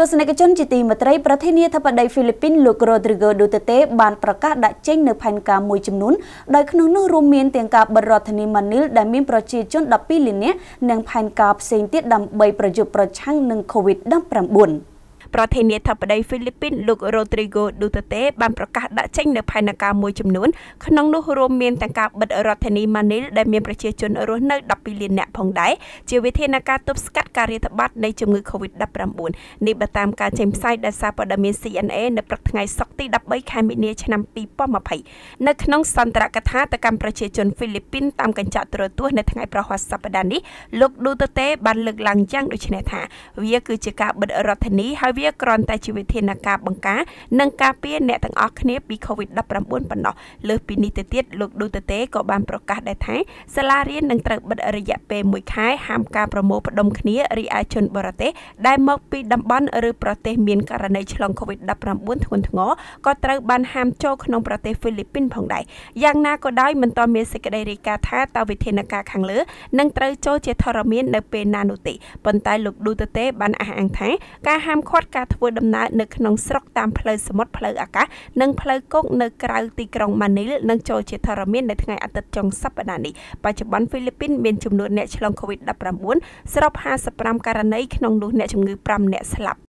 ទស្សនិកជនជាទីមេត្រីប្រធានាធិបតីហ្វីលីពីនលោក Rodrigo Duterte បានប្រកាសដាក់ចេញនូវផែនការមួយចំនួនដោយក្នុងនោះរួមមានទាំងការបិទរដ្ឋធានីម៉ានីលដែលមានប្រជាជន12លាននាក់និងផែនការផ្សេងទៀតដើម្បីប្រយុទ្ធប្រឆាំងនឹង COVID-19 ប្រធានាធិបតីហ្វីលីពីនលោករ៉ូទ្រីហ្គោឌូតតេបានប្រកាសដាក់ចេញនូវផែនការមួយចំនួនក្នុងនោះរួមមានទាំងការបិទរដ្ឋធានីម៉ានីលដែលមានប្រជាជនរស់នៅ12លាននាក់ផងដែរជាវិធានការទប់ស្កាត់ការរាតត្បាតនៃជំងឺ Covid-19 នេះបើតាមការចេញផ្សាយដោយសារព័ត៌មាន CNA នៅព្រឹកថ្ងៃសុក្រទី13ខែមីនាឆ្នាំ2020នៅក្នុង សន្ទរកថាទៅកាន់ប្រជាជនហ្វីលីពីនតាមកញ្ចក់ទូរទស្សន៍នៅថ្ងៃប្រហ័សសប្តាហ៍នេះលោកឌូតតេបានលើកឡើងយ៉ាងដូចនេះថាវាគឺជាការបិទរដ្ឋធានីហើយវាគ្រាន់តែជាវិធានការបង្ការនិងការពារអ្នកទាំងអស់គ្នាពី COVID-19 ប៉ុណ្ណោះលើសពីនេះទៅទៀតលោកឌូតទេក៏បានប្រកាសដែរថាសាលារៀននឹងត្រូវបិទរយៈពេល1ខែហាមការប្រមូលផ្ដុំគ្នារីឯជនបរទេសដែលមកពីតំបន់ឬប្រទេសមានករណីឆ្លង COVID-19 ធ្ងន់ធ្ងរក៏ត្រូវបានហាមចូលក្នុងប្រទេសហ្វីលីពីនផងដែរយ៉ាងណាក៏ដោយមិនទាន់មានសេចក្តីរាយការណ៍ថាតើវិធានការខាងលើនឹងត្រូវចូលជាធរមាននៅពេលណានោះទេប៉ុន្តែលោកឌូតទេបានអះអាងថាការហាមឃាត់ត់ការធ្វើដំណើរនៅក្នុងស្រុកតាមផ្លូវសមុទ្រផ្លូវអាកាសនិងផ្លូវគោកនៅក្រៅទីក្រុងម៉ានីលនឹងចូលជាធរមាននៅថ្ងៃអាទិត្យចុងសប្តាហ៍នេះបច្ចុប្បន្នហ្វីលីពីនមានចំនួនអ្នកឆ្លង COVID-19 ស្រប55ករណីក្នុងនោះអ្នកជំងឺ5អ្នកស្លាប់